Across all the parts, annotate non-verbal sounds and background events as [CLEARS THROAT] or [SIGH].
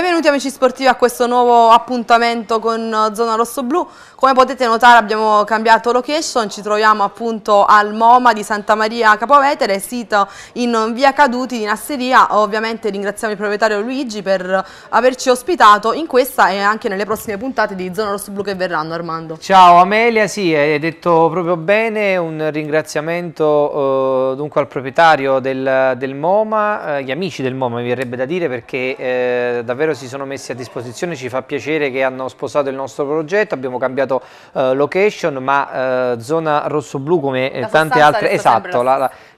Benvenuti amici sportivi a questo nuovo appuntamento con eh, Zona Rosso-Blu. Come potete notare abbiamo cambiato location, ci troviamo appunto al MoMA di Santa Maria Capovetere, sito in via Caduti di Nasseria. Ovviamente ringraziamo il proprietario Luigi per eh, averci ospitato in questa e anche nelle prossime puntate di Zona Rosso-Blu che verranno Armando. Ciao Amelia, sì, hai detto proprio bene, un ringraziamento eh, dunque al proprietario del, del MoMA, eh, gli amici del MoMA mi verrebbe da dire perché eh, davvero davvero si sono messi a disposizione, ci fa piacere che hanno sposato il nostro progetto, abbiamo cambiato eh, location, ma eh, zona rosso-blu come eh, tante altre, esatto,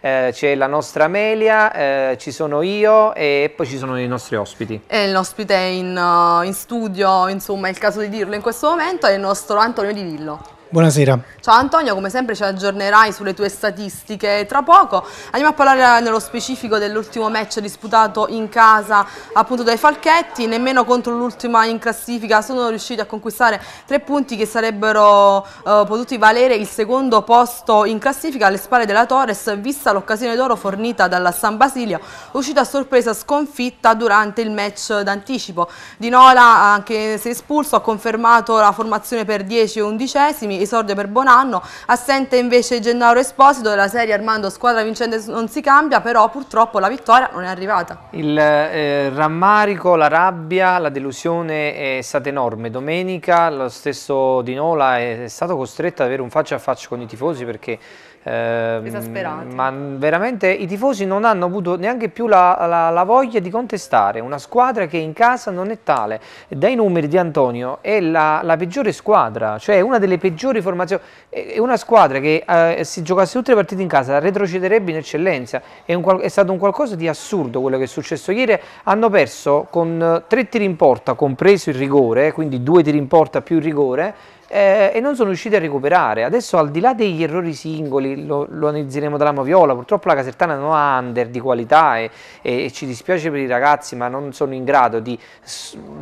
eh, c'è la nostra Amelia, eh, ci sono io e poi ci sono i nostri ospiti. E l'ospite in, eh, in studio, insomma è il caso di dirlo in questo momento, è il nostro Antonio Di Lillo. Buonasera. Ciao Antonio, come sempre ci aggiornerai sulle tue statistiche tra poco. Andiamo a parlare nello specifico dell'ultimo match disputato in casa appunto dai Falchetti, nemmeno contro l'ultima in classifica sono riusciti a conquistare tre punti che sarebbero eh, potuti valere il secondo posto in classifica alle spalle della Torres, vista l'occasione d'oro fornita dalla San Basilio, uscita a sorpresa sconfitta durante il match d'anticipo. Di Nola, anche se espulso, ha confermato la formazione per 10 e undicesimi Giannini, esordio per Bonanno, assente invece Gennaro Esposito della serie Armando squadra vincente non si cambia, però purtroppo la vittoria non è arrivata. Il eh, rammarico, la rabbia, la delusione è stata enorme. Domenica lo stesso Di Nola è stato costretto ad avere un faccia a faccia con i tifosi perché Ehm, Esasperati. Ma veramente i tifosi non hanno avuto neanche più la, la, la, voglia di contestare una squadra che in casa non è tale. Dai numeri di Antonio è la, la peggiore squadra, cioè una delle peggiori formazioni. È una squadra che eh, si giocasse tutte le partite in casa retrocederebbe in eccellenza. È, un, è, stato un qualcosa di assurdo quello che è successo ieri. Hanno perso con eh, tre tiri in porta, compreso il rigore, quindi due tiri in porta più il rigore eh, e non sono riusciti a recuperare. Adesso al di là degli errori singoli, lo, lo analizzeremo dalla Moviola, purtroppo la Casertana non ha under di qualità e, e, e ci dispiace per i ragazzi ma non sono in grado di,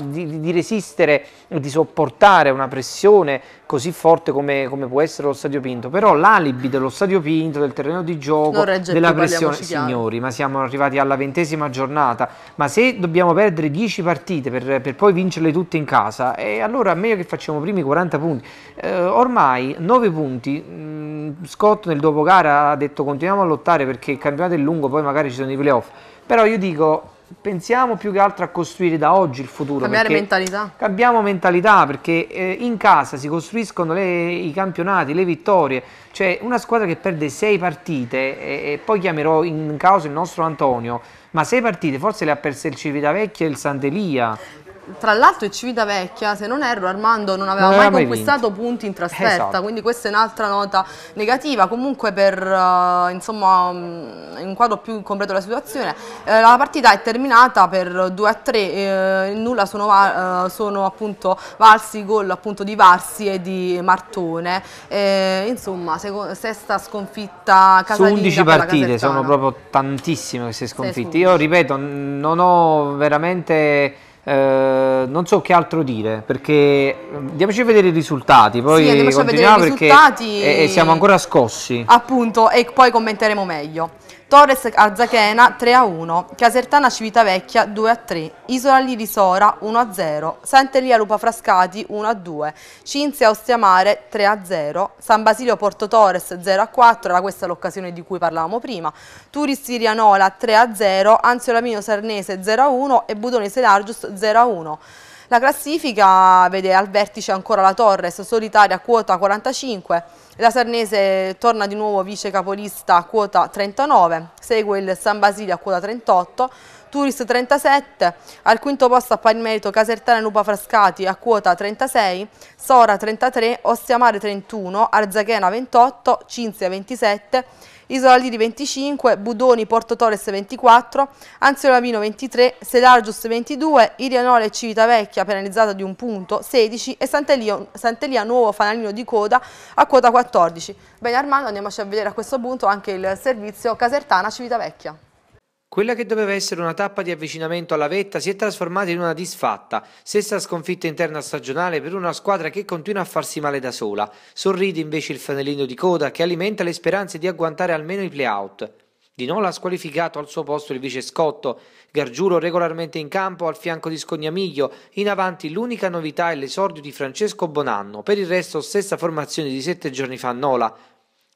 di, di resistere, di sopportare una pressione così forte come, come, può essere lo Stadio Pinto, però l'alibi dello Stadio Pinto, del terreno di gioco, della più, pressione, signori, ma siamo arrivati alla ventesima giornata, ma se dobbiamo perdere 10 partite per, per, poi vincerle tutte in casa, eh, allora meglio che facciamo primi 40 punti, eh, ormai 9 punti, mh, mm, Scott nel dopogara ha detto continuiamo a lottare perché il campionato è lungo, poi magari ci sono i playoff, però io dico pensiamo più che altro a costruire da oggi il futuro. Cambiare mentalità. Cambiamo mentalità perché eh, in casa si costruiscono le, i campionati, le vittorie. Cioè una squadra che perde sei partite, e, e poi chiamerò in causa il nostro Antonio, ma sei partite forse le ha perse il Civitavecchia e il Santelia tra l'altro il Civitavecchia, se non erro, Armando non aveva non mai, mai conquistato vinto. punti in trasferta, esatto. quindi questa è un'altra nota negativa. Comunque per uh, insomma, un mm, quadro più completo della situazione, eh, la partita è terminata per 2 3, eh, nulla sono, va eh, sono appunto valsi gol appunto di Varsi e di Martone. Eh, insomma, sesta sconfitta casalinga. Su 11 partite sono proprio tantissime queste sconfitte. Io ripeto, non ho veramente eh, non so che altro dire perché mm, andiamoci a vedere i risultati poi sì, andiamoci a risultati e, e siamo ancora scossi appunto e poi commenteremo meglio Torres Arzachena 3 a 1, Casertana Civitavecchia 2 a 3, Isola Lirisora 1 a 0, Sant'Elia Lupa Frascati 1 a 2, Cinzia Ostiamare 3 a 0, San Basilio Porto Torres 0 a 4, era questa l'occasione di cui parlavamo prima, Turis Sirianola 3 a 0, Anzio Lamino Sarnese 0 a 1 e Budone Selargius 0 a 1. La classifica vede al vertice ancora la Torres, solitaria a quota 45, la Sarnese torna di nuovo vice capolista a quota 39, segue il San Basilio a quota 38, Turis 37, al quinto posto a pari merito Casertana e Lupa Frascati a quota 36, Sora 33, Ostiamare 31, Arzachena 28, Cinzia 27, Isola 25, Budoni, Porto Torres 24, Anziolamino 23, Selargius 22, Irianole e Civitavecchia penalizzata di un punto 16 e Sant'Elia, Sant'Elia nuovo fanalino di coda a quota 14. Bene Armando andiamoci a vedere a questo punto anche il servizio Casertana Civitavecchia. Quella che doveva essere una tappa di avvicinamento alla vetta si è trasformata in una disfatta, stessa sconfitta interna stagionale per una squadra che continua a farsi male da sola. Sorride invece il fanalino di coda che alimenta le speranze di agguantare almeno i playout. Di Nola ha squalificato al suo posto il vice Scotto, Gargiuro regolarmente in campo al fianco di Scognamiglio, in avanti l'unica novità è l'esordio di Francesco Bonanno, per il resto stessa formazione di sette giorni fa a Nola.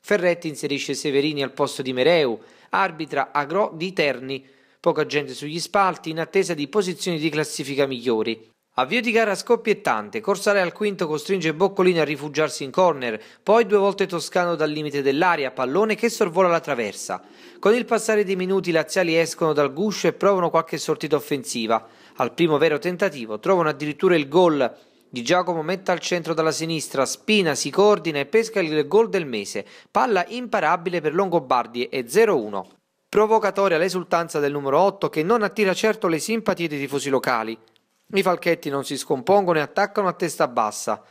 Ferretti inserisce Severini al posto di Mereu, arbitra Agro di Terni. Poca gente sugli spalti in attesa di posizioni di classifica migliori. Avvio di gara scoppiettante, Corsale al quinto costringe Boccolini a rifugiarsi in corner, poi due volte Toscano dal limite dell'aria, pallone che sorvola la traversa. Con il passare dei minuti i laziali escono dal guscio e provano qualche sortita offensiva. Al primo vero tentativo trovano addirittura il gol di Giacomo mette al centro dalla sinistra, Spina si coordina e pesca il gol del mese, palla imparabile per Longobardi e 0-1. Provocatoria l'esultanza del numero 8 che non attira certo le simpatie dei tifosi locali. I falchetti non si scompongono e attaccano a testa bassa.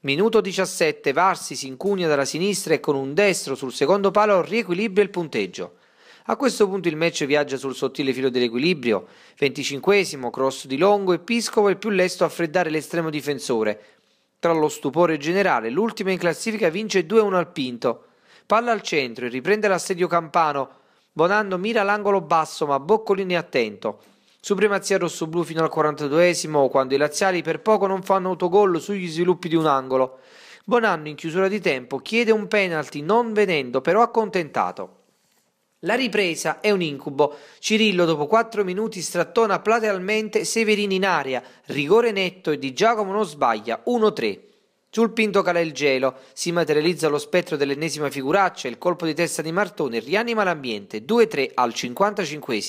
Minuto 17, Varsi si incugna dalla sinistra e con un destro sul secondo palo riequilibra il punteggio. A questo punto il match viaggia sul sottile filo dell'equilibrio. 25 esimo cross di Longo e Piscopo è più lesto a freddare l'estremo difensore. Tra lo stupore generale, l'ultima in classifica vince 2-1 al Pinto. Palla al centro e riprende l'assedio Campano. Bonanno mira l'angolo basso, ma Boccolini è attento. Supremazia rossoblu fino al 42esimo, quando i laziali per poco non fanno autogol sugli sviluppi di un angolo. Bonanno in chiusura di tempo chiede un penalty non venendo però accontentato. La ripresa è un incubo. Cirillo dopo 4 minuti strattona platealmente Severini in aria, rigore netto e di Giacomo non sbaglia, 1-3. Sul Pinto cala il gelo, si materializza lo spettro dell'ennesima figuraccia, il colpo di testa di Martone rianima l'ambiente, 2-3 al 55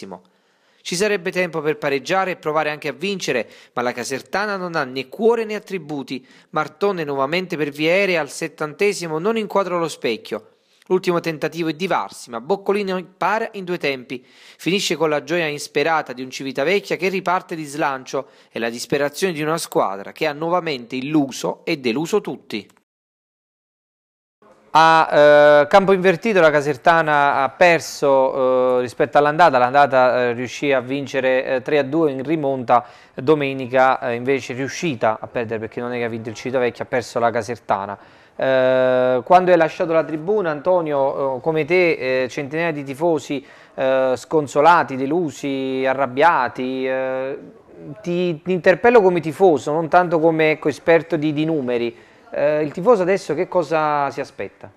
Ci sarebbe tempo per pareggiare e provare anche a vincere, ma la Casertana non ha né cuore né attributi. Martone nuovamente per via aerea al settantesimo non inquadra lo specchio. L'ultimo tentativo è di Varsi, ma Boccolini para in due tempi. Finisce con la gioia insperata di un Civitavecchia che riparte di slancio e la disperazione di una squadra che ha nuovamente illuso e deluso tutti. A eh, campo invertito la Casertana ha perso eh, rispetto all'andata, l'andata eh, riuscì a vincere 3-2 eh, in rimonta, domenica eh, invece riuscita a perdere perché non è che ha vinto il Civitavecchia, ha perso la Casertana. Eh, quando hai lasciato la tribuna, Antonio, eh, come te, eh, centinaia di tifosi eh, sconsolati, delusi, arrabbiati, eh, ti, ti, interpello come tifoso, non tanto come ecco, esperto di, di numeri. il tifoso adesso che cosa si aspetta?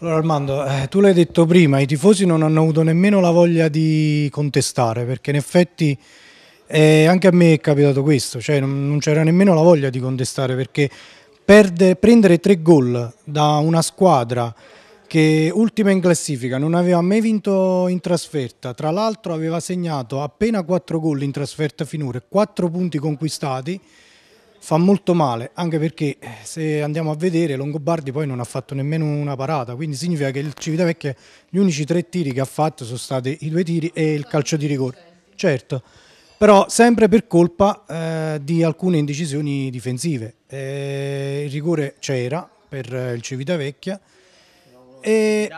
Allora Armando, eh, tu l'hai detto prima, i tifosi non hanno avuto nemmeno la voglia di contestare, perché in effetti eh, anche a me è capitato questo, cioè non, non c'era nemmeno la voglia di contestare, perché perde, prendere tre gol da una squadra che ultima in classifica, non aveva mai vinto in trasferta, tra l'altro aveva segnato appena 4 gol in trasferta finora, 4 punti conquistati, fa molto male, anche perché eh, se andiamo a vedere Longobardi poi non ha fatto nemmeno una parata, quindi significa che il Civitavecchia gli unici tre tiri che ha fatto sono stati i due tiri e il calcio di rigore. Certo però sempre per colpa eh, di alcune indecisioni difensive. Eh, il rigore c'era per eh, il Civitavecchia. E...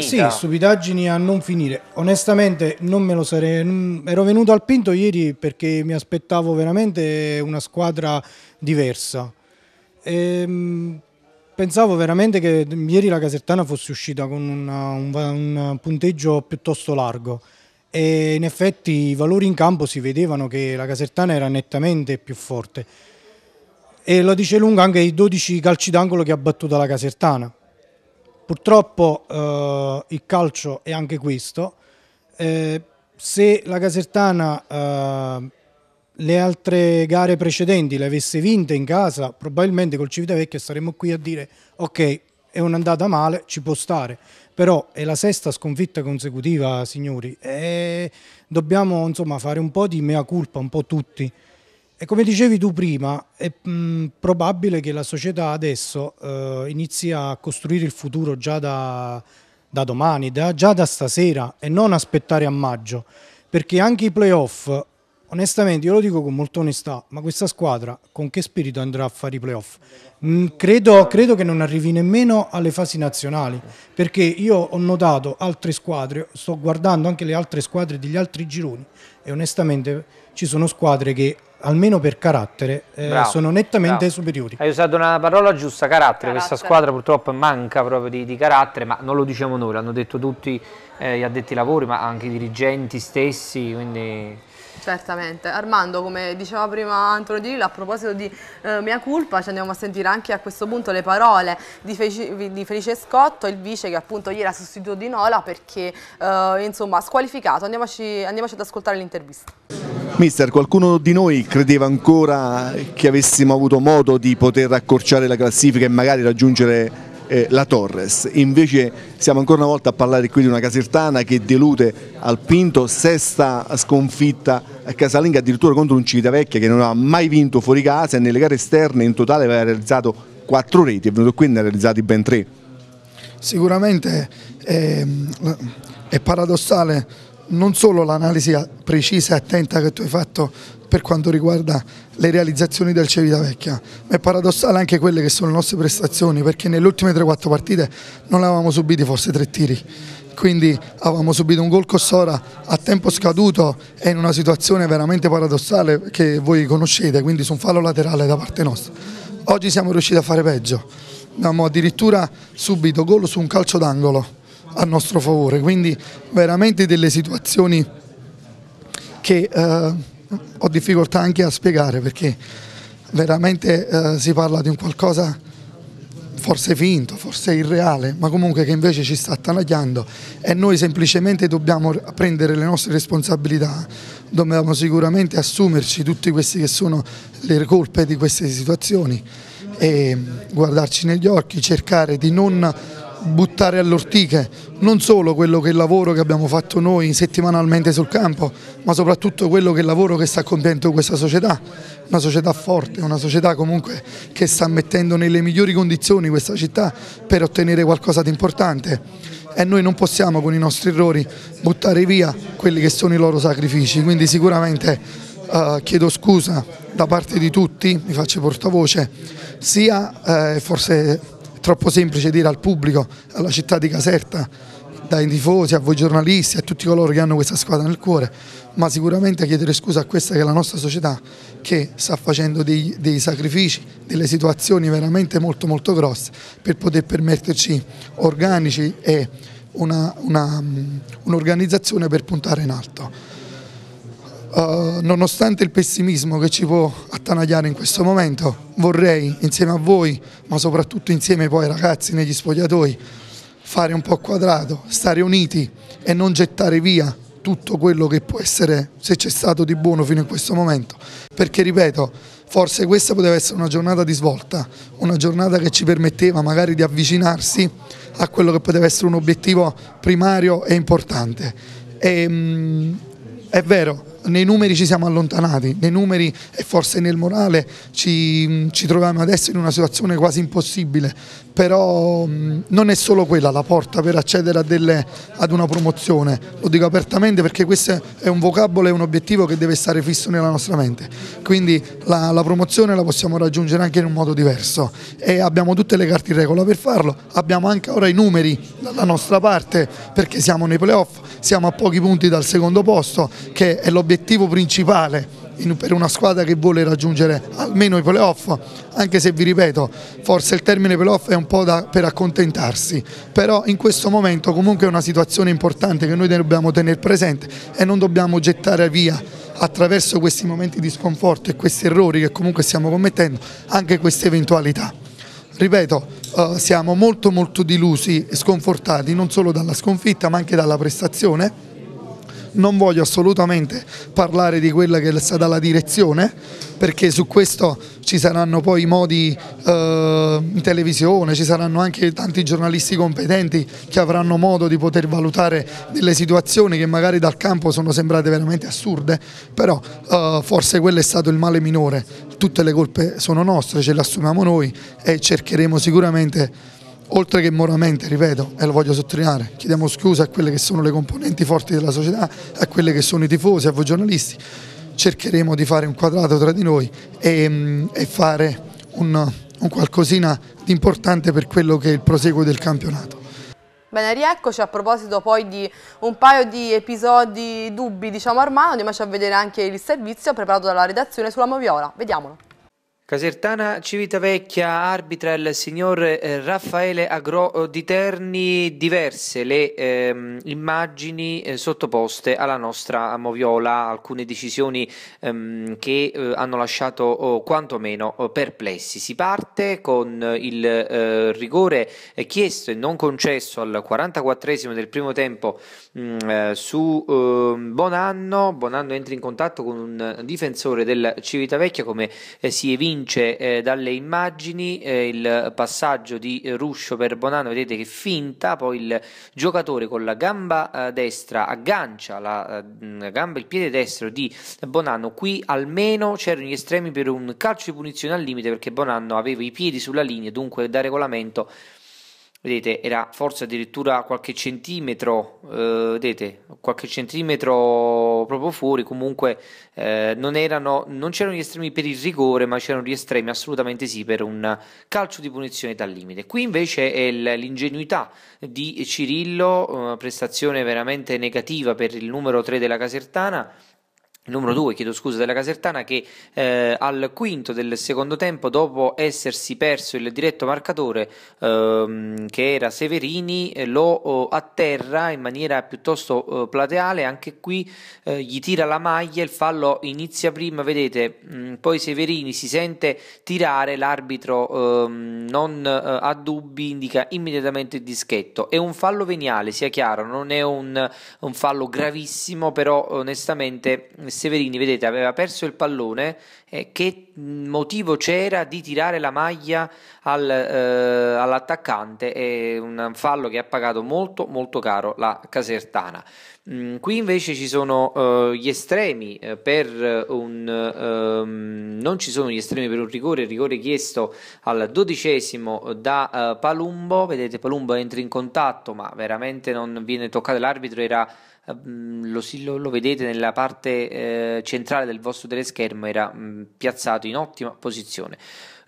Sì, stupidaggini a non finire. Onestamente non me lo sarei... Ero venuto al pinto ieri perché mi aspettavo veramente una squadra diversa. E, ehm, pensavo veramente che ieri la Casertana fosse uscita con una, un, un punteggio piuttosto largo e in effetti i valori in campo si vedevano che la Casertana era nettamente più forte e lo dice lunga anche i 12 calci d'angolo che ha battuto la Casertana. Purtroppo eh, il calcio è anche questo, eh, se la Casertana eh, le altre gare precedenti le avesse vinte in casa probabilmente col Civitavecchia saremmo qui a dire ok è un'andata male, ci può stare, però è la sesta sconfitta consecutiva, signori, e dobbiamo insomma, fare un po' di mea culpa, un po' tutti. E come dicevi tu prima, è mh, mm, probabile che la società adesso eh, inizi a costruire il futuro già da, da domani, da, già da stasera e non aspettare a maggio, perché anche i playoff Onestamente, io lo dico con molta onestà, ma questa squadra con che spirito andrà a fare i playoff? Mm, credo, credo, che non arrivi nemmeno alle fasi nazionali, perché io ho notato altre squadre, sto guardando anche le altre squadre degli altri gironi e onestamente ci sono squadre che almeno per carattere eh, sono nettamente bravo. superiori. Hai usato una parola giusta, carattere. carattere. Questa squadra purtroppo manca proprio di, di carattere, ma non lo diciamo noi, l'hanno detto tutti eh, gli addetti ai lavori, ma anche i dirigenti stessi, quindi... Certamente. Armando, come diceva prima Antonio Di Lillo, a proposito di eh, Mia Culpa, ci andiamo a sentire anche a questo punto le parole di, Felice, di Felice Scotto, il vice che appunto ieri ha sostituito di Nola perché eh, insomma squalificato. Andiamoci, andiamoci ad ascoltare l'intervista. Mister, qualcuno di noi credeva ancora che avessimo avuto modo di poter accorciare la classifica e magari raggiungere eh, la Torres. Invece siamo ancora una volta a parlare qui di una casertana che delude al Pinto, sesta sconfitta a Casalinga addirittura contro un Civitavecchia che non ha mai vinto fuori casa e nelle gare esterne in totale aveva realizzato quattro reti, è venuto qui e ne ha realizzati ben tre. Sicuramente è, ehm, è paradossale non solo l'analisi precisa e attenta che tu hai fatto per quanto riguarda le realizzazioni del Civitavecchia, ma è paradossale anche quelle che sono le nostre prestazioni perché nelle ultime 3-4 partite non avevamo subito forse tre tiri, quindi avevamo subito un gol Cossora a tempo scaduto e in una situazione veramente paradossale che voi conoscete, quindi su un fallo laterale da parte nostra. Oggi siamo riusciti a fare peggio, abbiamo addirittura subito gol su un calcio d'angolo a nostro favore, quindi veramente delle situazioni che... Eh, ho difficoltà anche a spiegare perché veramente eh, si parla di un qualcosa forse finto, forse irreale, ma comunque che invece ci sta attanagliando e noi semplicemente dobbiamo prendere le nostre responsabilità, dobbiamo sicuramente assumerci tutte queste che sono le colpe di queste situazioni e guardarci negli occhi, cercare di non buttare all'ortiche non solo quello che è il lavoro che abbiamo fatto noi settimanalmente sul campo, ma soprattutto quello che è il lavoro che sta compiendo questa società, una società forte, una società comunque che sta mettendo nelle migliori condizioni questa città per ottenere qualcosa di importante e noi non possiamo con i nostri errori buttare via quelli che sono i loro sacrifici, quindi sicuramente eh, chiedo scusa da parte di tutti, mi faccio portavoce, sia eh, forse troppo semplice dire al pubblico, alla città di Caserta, dai tifosi a voi giornalisti, a tutti coloro che hanno questa squadra nel cuore, ma sicuramente chiedere scusa a questa che è la nostra società che sta facendo dei, dei sacrifici, delle situazioni veramente molto molto grosse per poter permetterci organici e mm, un'organizzazione un per puntare in alto. Eh, nonostante il pessimismo che ci può attanagliare in questo momento, vorrei insieme a voi, ma soprattutto insieme poi ai ragazzi negli spogliatoi, fare un po' quadrato, stare uniti e non gettare via tutto quello che può essere, se c'è stato di buono fino in questo momento. Perché ripeto, forse questa poteva essere una giornata di svolta, una giornata che ci permetteva magari di avvicinarsi a quello che poteva essere un obiettivo primario e importante. E, ehm, mh, è vero, nei numeri ci siamo allontanati, nei numeri e forse nel morale ci, ci troviamo adesso in una situazione quasi impossibile, però mm, non è solo quella la porta per accedere delle, ad una promozione, lo dico apertamente perché questo è un vocabolo e un obiettivo che deve stare fisso nella nostra mente, quindi la, la promozione la possiamo raggiungere anche in un modo diverso e abbiamo tutte le carte in regola per farlo, abbiamo anche ora i numeri dalla nostra parte perché siamo nei playoff, siamo a pochi punti dal secondo posto che è l'obiettivo l'obiettivo principale in, per una squadra che vuole raggiungere almeno i playoff, anche se vi ripeto, forse il termine playoff è un po' da, per accontentarsi, però in questo momento comunque è una situazione importante che noi dobbiamo tenere presente e non dobbiamo gettare via attraverso questi momenti di sconforto e questi errori che comunque stiamo commettendo anche queste eventualità. Ripeto, eh, siamo molto molto delusi e sconfortati non solo dalla sconfitta ma anche dalla prestazione non voglio assolutamente parlare di quella che è stata la direzione perché su questo ci saranno poi modi eh, in televisione, ci saranno anche tanti giornalisti competenti che avranno modo di poter valutare delle situazioni che magari dal campo sono sembrate veramente assurde, però eh, forse quello è stato il male minore, tutte le colpe sono nostre, ce le assumiamo noi e cercheremo sicuramente oltre che moralmente, ripeto, e lo voglio sottolineare, chiediamo scusa a quelle che sono le componenti forti della società, a quelle che sono i tifosi, a voi giornalisti, cercheremo di fare un quadrato tra di noi e, mm, e fare un, un qualcosina di importante per quello che è il proseguo del campionato. Bene, rieccoci a proposito poi di un paio di episodi dubbi, diciamo, a Armano, andiamoci a vedere anche il servizio preparato dalla redazione sulla Moviola, vediamolo. Casertana Civitavecchia arbitra il signor eh, Raffaele Agro eh, di Terni diverse le ehm, immagini eh, sottoposte alla nostra Moviola, alcune decisioni ehm, che eh, hanno lasciato oh, quantomeno oh, perplessi. Si parte con il eh, rigore eh, chiesto e non concesso al 44 esimo del primo tempo mh, mm, su ehm, Bonanno, Bonanno entra in contatto con un difensore del Civitavecchia come si evince vince eh, dalle immagini eh, il passaggio di Ruscio per Bonanno, vedete che finta, poi il giocatore con la gamba eh, destra aggancia mm, la, gamba, il piede destro di Bonanno, qui almeno c'erano gli estremi per un calcio di punizione al limite perché Bonanno aveva i piedi sulla linea, dunque da regolamento vedete era forse addirittura qualche centimetro eh, vedete qualche centimetro proprio fuori comunque eh, non, erano, non c'erano gli estremi per il rigore ma c'erano gli estremi assolutamente sì per un calcio di punizione dal limite qui invece è l'ingenuità di Cirillo prestazione veramente negativa per il numero 3 della Casertana numero 2, chiedo scusa, della Casertana che eh, al quinto del secondo tempo, dopo essersi perso il diretto marcatore ehm, che era Severini, eh, lo oh, atterra in maniera piuttosto eh, plateale, anche qui eh, gli tira la maglia, il fallo inizia prima, vedete, mh, mm, poi Severini si sente tirare, l'arbitro ehm, non eh, ha dubbi, indica immediatamente il dischetto. È un fallo veniale, sia chiaro, non è un, un fallo gravissimo, però onestamente Severini, vedete, aveva perso il pallone, eh, che motivo c'era di tirare la maglia al, eh, all'attaccante? È un fallo che ha pagato molto molto caro la Casertana. Mm, qui invece ci sono eh, gli estremi eh, per un um, non ci sono gli estremi per un rigore, il rigore chiesto al dodicesimo da eh, Palumbo, vedete Palumbo entra in contatto ma veramente non viene toccato l'arbitro, era Ehm, lo, lo, vedete nella parte eh, centrale del vostro teleschermo, era mh, mm, piazzato in ottima posizione.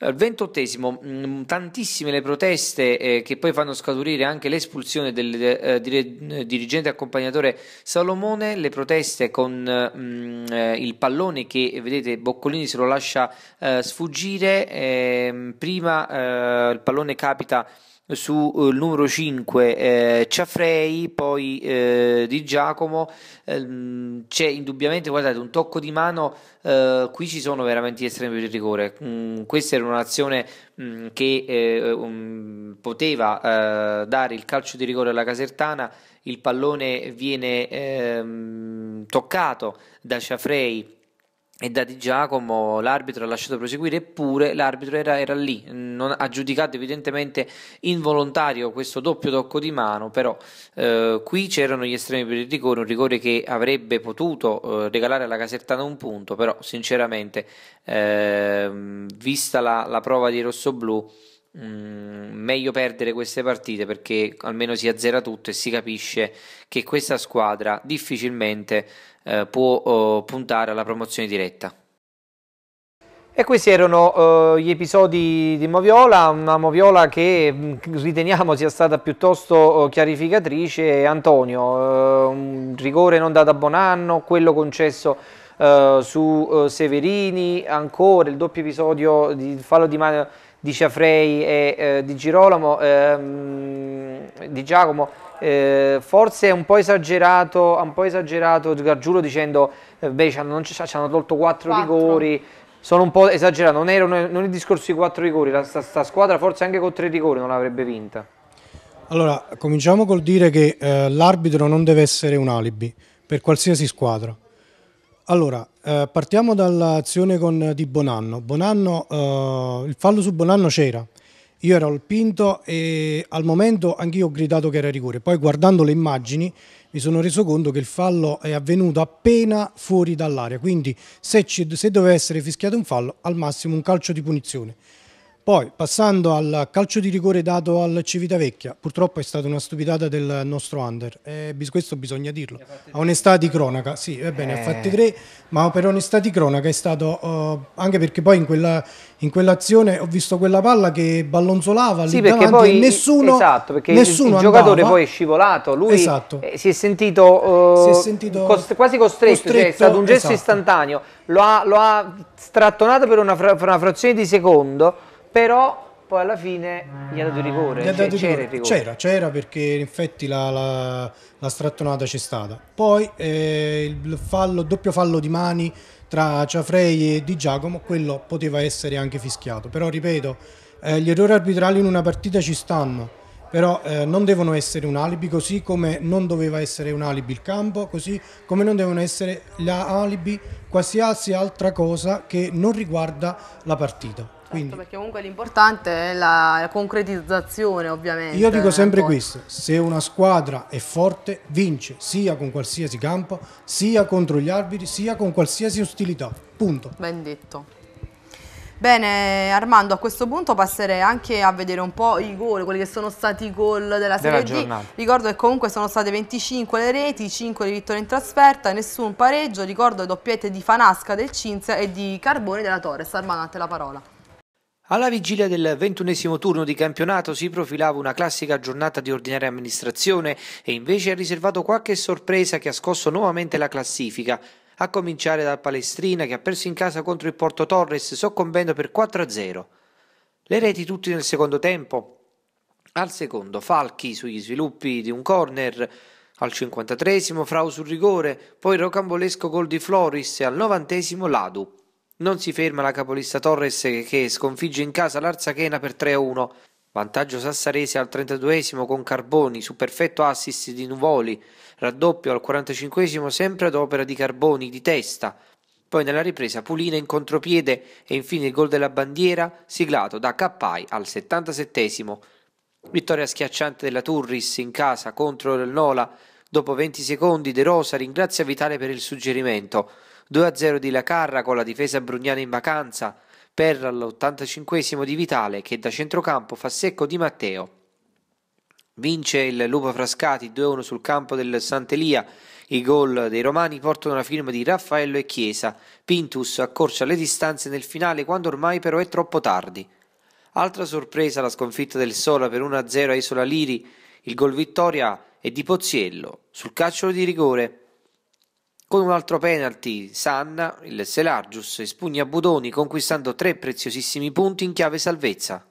Al eh, ventottesimo, mm, tantissime le proteste eh, che poi fanno scaturire anche l'espulsione del eh, dire, eh, dirigente accompagnatore Salomone, le proteste con mh, mm, eh, il pallone che vedete Boccolini se lo lascia sfuggire, ehm, prima il pallone capita sul eh, numero 5 eh, Ciafrei, poi eh, Di Giacomo, ehm, c'è indubbiamente, guardate, un tocco di mano, eh, qui ci sono veramente gli estremi per il rigore, mm, questa era un'azione mm, che eh, um, poteva eh, dare il calcio di rigore alla Casertana, il pallone viene ehm, toccato da Ciafrei e da Di Giacomo l'arbitro ha lasciato proseguire, eppure l'arbitro era, era lì, non, ha giudicato evidentemente involontario questo doppio tocco di mano, però eh, qui c'erano gli estremi per il rigore, un rigore che avrebbe potuto eh, regalare alla Casertana un punto, però sinceramente, eh, vista la, la prova di Rosso rossoblù, Mm, meglio perdere queste partite perché almeno si azzera tutto e si capisce che questa squadra difficilmente eh, può oh, puntare alla promozione diretta. E questi erano eh, gli episodi di Moviola, una Moviola che mm, riteniamo sia stata piuttosto eh, chiarificatrice. Antonio, eh, un rigore non dato a Bonanno, quello concesso eh, su Severini, ancora il doppio episodio di fallo di mano di Ciafrei e eh, di Girolamo, ehm, di Giacomo, eh, forse è un po' esagerato, un po' esagerato Gargiulo dicendo eh, beh ci hanno, ci hanno tolto quattro, rigori, sono un po' esagerato, non, era, non, il discorso di quattro rigori, la, sta, sta squadra forse anche con tre rigori non l'avrebbe vinta. Allora, cominciamo col dire che eh, l'arbitro non deve essere un alibi per qualsiasi squadra. Allora, eh, partiamo dall'azione con, eh, di Bonanno. Bonanno eh, il fallo su Bonanno c'era. Io ero al pinto e al momento anch'io ho gridato che era rigore. Poi guardando le immagini mi sono reso conto che il fallo è avvenuto appena fuori dall'area. Quindi se, ci, se doveva essere fischiato un fallo, al massimo un calcio di punizione. Poi, passando al calcio di rigore dato al Civitavecchia, purtroppo è stata una stupidata del nostro under, e questo bisogna dirlo. A onestà di cronaca, sì, va bene, eh. ha fatti tre, ma per onestà di cronaca è stato, uh, anche perché poi in, quella, in quell'azione ho visto quella palla che ballonzolava lì sì, davanti poi, e nessuno Esatto, perché nessuno il, il giocatore poi è scivolato, lui esatto. Eh, si è sentito, uh, si è oh, sentito cost quasi costretto, costretto cioè è stato un gesto esatto. istantaneo, lo ha, lo ha strattonato per una, fra una frazione di secondo, però poi alla fine gli ha dato il ah. rigore, gli ha cioè dato cioè, rigore. c'era C'era, perché in effetti la, la, la strattonata c'è stata. Poi eh, il fallo, doppio fallo di mani tra Ciafrei e Di Giacomo, quello poteva essere anche fischiato, però ripeto, eh, gli errori arbitrali in una partita ci stanno, però eh, non devono essere un alibi, così come non doveva essere un alibi il campo, così come non devono essere gli alibi qualsiasi altra cosa che non riguarda la partita. Certo, Quindi, perché comunque l'importante è la, concretizzazione ovviamente. Io dico sempre eh, ecco. questo, se una squadra è forte vince sia con qualsiasi campo, sia contro gli arbitri, sia con qualsiasi ostilità, punto. Ben detto. Bene Armando, a questo punto passerei anche a vedere un po' i gol, quelli che sono stati i gol della Serie della D. Ricordo che comunque sono state 25 le reti, 5 le vittorie in trasferta, nessun pareggio. Ricordo le doppiette di Fanasca del Cinzia e di Carbone della Torres. Armando, a te la parola. Alla vigilia del ventunesimo turno di campionato si profilava una classica giornata di ordinaria amministrazione e invece ha riservato qualche sorpresa che ha scosso nuovamente la classifica, a cominciare dal Palestrina che ha perso in casa contro il Porto Torres soccombendo per 4-0. Le reti tutti nel secondo tempo. Al secondo Falchi sugli sviluppi di un corner, al 53 Frau sul rigore, poi rocambolesco gol di Floris e al novantesimo Ladup. Non si ferma la capolista Torres che sconfigge in casa l'Arzachena per 3-1. Vantaggio sassarese al 32esimo con Carboni su perfetto assist di Nuvoli, raddoppio al 45esimo sempre ad opera di Carboni di testa. Poi nella ripresa Pulina in contropiede e infine il gol della bandiera siglato da Cappai al 77esimo. Vittoria schiacciante della Turris in casa contro il Nola. Dopo 20 secondi De Rosa ringrazia Vitale per il suggerimento. 2-0 di Lacarra con la difesa brugnana in vacanza, per l'85 di Vitale che da centrocampo fa secco di Matteo. Vince il Lupo Frascati 2-1 sul campo del Sant'Elia. I gol dei romani portano la firma di Raffaello e Chiesa. Pintus accorcia le distanze nel finale quando ormai però è troppo tardi. Altra sorpresa la sconfitta del Sola per 1-0 a Isola Liri. Il gol vittoria è di Pozziello sul calcio di rigore. Con un altro penalty, Sanna, il Selargius, espugna Budoni conquistando tre preziosissimi punti in chiave salvezza.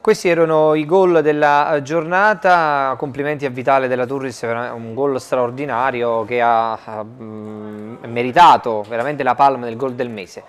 Questi erano i gol della eh, giornata, complimenti a Vitale della Turris un gol straordinario che ha mm, meritato veramente la palma del gol del mese.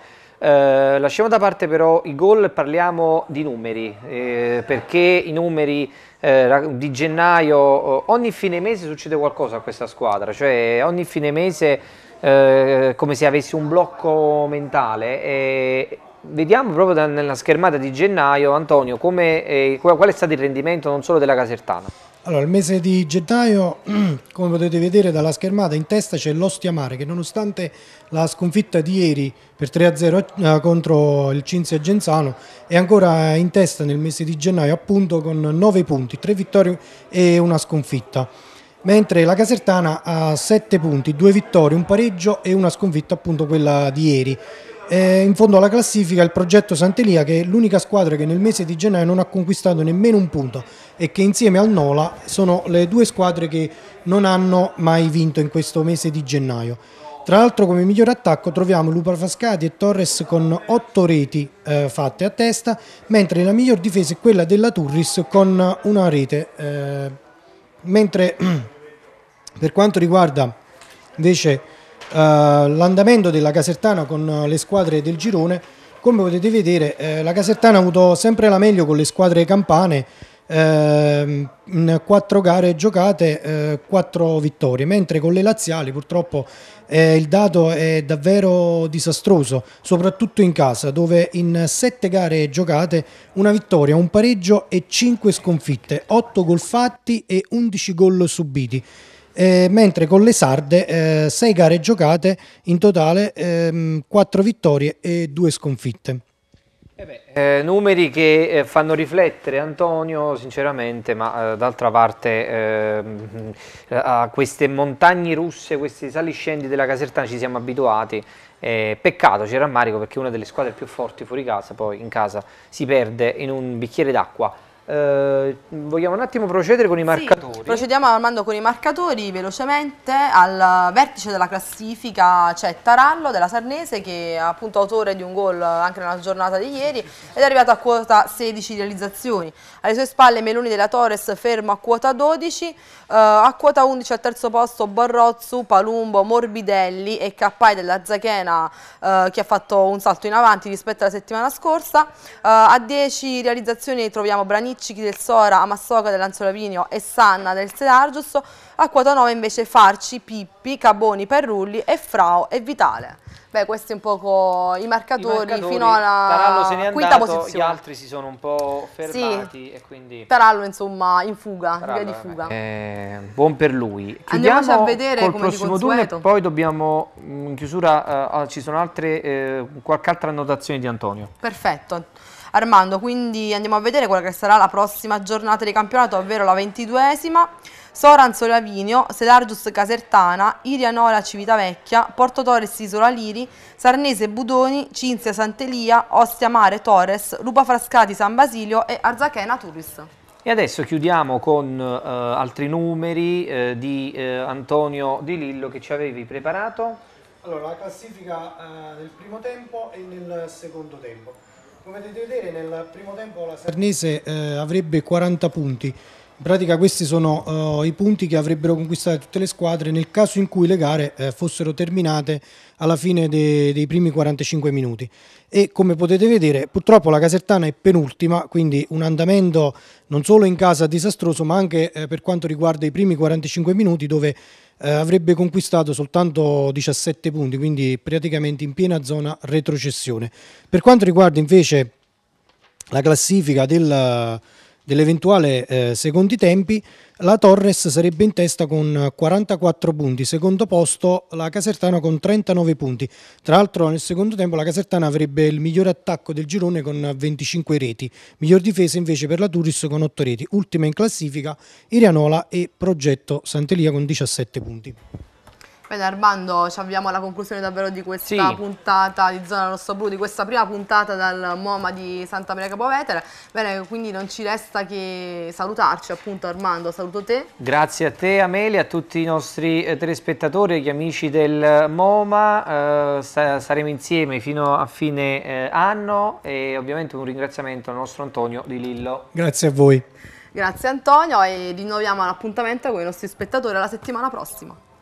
Eh, lasciamo da parte però i gol e parliamo di numeri, eh, perché i numeri eh, di gennaio, eh, ogni fine mese succede qualcosa a questa squadra, cioè ogni fine mese eh, come se avessi un blocco mentale. E, vediamo proprio da, nella schermata di gennaio, Antonio, come, qual è stato il rendimento non solo della Casertana. Allora, il mese di gennaio, [CLEARS THROAT] come potete vedere dalla schermata, in testa c'è l'Ostia Mare che nonostante la sconfitta di ieri per 3-0 eh, contro il Cinzia Genzano è ancora in testa nel mese di gennaio appunto con 9 punti, 3 vittorie e una sconfitta. Mentre la Casertana ha 7 punti, 2 vittorie, un pareggio e una sconfitta appunto quella di ieri eh, in fondo alla classifica il progetto Santelia che è l'unica squadra che nel mese di gennaio non ha conquistato nemmeno un punto e che insieme al Nola sono le due squadre che non hanno mai vinto in questo mese di gennaio. Tra l'altro come miglior attacco troviamo Lupa Fascati e Torres con 8 reti eh, fatte a testa, mentre la miglior difesa è quella della Turris con una rete. Eh, mentre [CLEARS THROAT] per quanto riguarda invece eh, l'andamento della Casertana con eh, le squadre del girone, come potete vedere eh, la Casertana ha avuto sempre la meglio con le squadre campane, ehm, in quattro gare giocate, quattro vittorie, mentre con le laziali purtroppo il dato è davvero disastroso, soprattutto in casa, dove in sette gare giocate una vittoria, un pareggio e cinque sconfitte, otto gol fatti e undici gol subiti eh, mentre con le sarde 6 eh, gare giocate, in totale 4 ehm, vittorie e 2 sconfitte. Eh beh, eh, numeri che eh, fanno riflettere Antonio sinceramente, ma eh, d'altra parte ehm, a queste montagne russe, questi saliscendi della Casertana ci siamo abituati. Eh, peccato, c'è rammarico perché una delle squadre più forti fuori casa poi in casa si perde in un bicchiere d'acqua. Eh, vogliamo un attimo procedere con i marcatori. Sì, procediamo Armando con i marcatori velocemente. Al vertice della classifica c'è Tarallo della Sarnese che è appunto autore di un gol anche nella giornata di ieri ed è arrivato a quota 16 realizzazioni. Alle sue spalle Meloni della Torres fermo a quota 12, eh, a quota 11 al terzo posto Barrozzu, Palumbo, Morbidelli e Cappai della Zachena eh, che ha fatto un salto in avanti rispetto alla settimana scorsa. Eh, a 10 realizzazioni troviamo Branini Riccichi del Sora, Amassoca dell'Anzolapinio e Sanna del Sedargiusso, a quota 9 invece Farci, Pippi, Caboni, Perrulli e Frao e Vitale. Beh, questi un po' i marcatori, I marcatori fino alla se quinta andato, posizione. Gli altri si sono un po' fermati sì. e quindi... Tarallo insomma in fuga, Tarallo, via di fuga. Eh, buon per lui. Chiudiamo Andiamoci a vedere col come prossimo turno e poi dobbiamo mm, in chiusura, uh, ci sono altre, uh, qualche altra annotazione di Antonio. Perfetto. Armando, quindi andiamo a vedere quella che sarà la prossima giornata di campionato, ovvero la ventiduesima. Soranzo Lavinio, Selargius Casertana, Iria Nora Civitavecchia, Porto Torres Isola Liri, Sarnese Budoni, Cinzia Santelia, Ostia Mare Torres, Lupa Frascati San Basilio e Arzachena Turis. E adesso chiudiamo con eh, altri numeri eh, di eh, Antonio Di Lillo che ci avevi preparato. Allora, la classifica eh, nel primo tempo e nel secondo tempo. Come potete vedere nel primo tempo la Sarnese eh, avrebbe 40 punti, in pratica questi sono uh, i punti che avrebbero conquistato tutte le squadre nel caso in cui le gare eh, fossero terminate alla fine de dei primi 45 minuti. E come potete vedere purtroppo la Casertana è penultima, quindi un andamento non solo in casa disastroso ma anche eh, per quanto riguarda i primi 45 minuti dove eh, avrebbe conquistato soltanto 17 punti, quindi praticamente in piena zona retrocessione. Per quanto riguarda invece la classifica del dell'eventuale eh, secondi tempi, la Torres sarebbe in testa con 44 punti, secondo posto la Casertana con 39 punti. Tra l'altro nel secondo tempo la Casertana avrebbe il migliore attacco del girone con 25 reti, miglior difesa invece per la Turis con 8 reti, ultima in classifica Irianola e Progetto Santelia con 17 punti. Bene Armando, ci avviamo alla conclusione davvero di questa sì. puntata di Zona Rosso Blu, di questa prima puntata dal MoMA di Santa Maria Capovetere. Bene, quindi non ci resta che salutarci appunto Armando, saluto te. Grazie a te Amelia, a tutti i nostri eh, telespettatori, e gli amici del MoMA, eh, saremo insieme fino a fine eh, anno e ovviamente un ringraziamento al nostro Antonio Di Lillo. Grazie a voi. Grazie Antonio e rinnoviamo l'appuntamento con i nostri spettatori alla settimana prossima.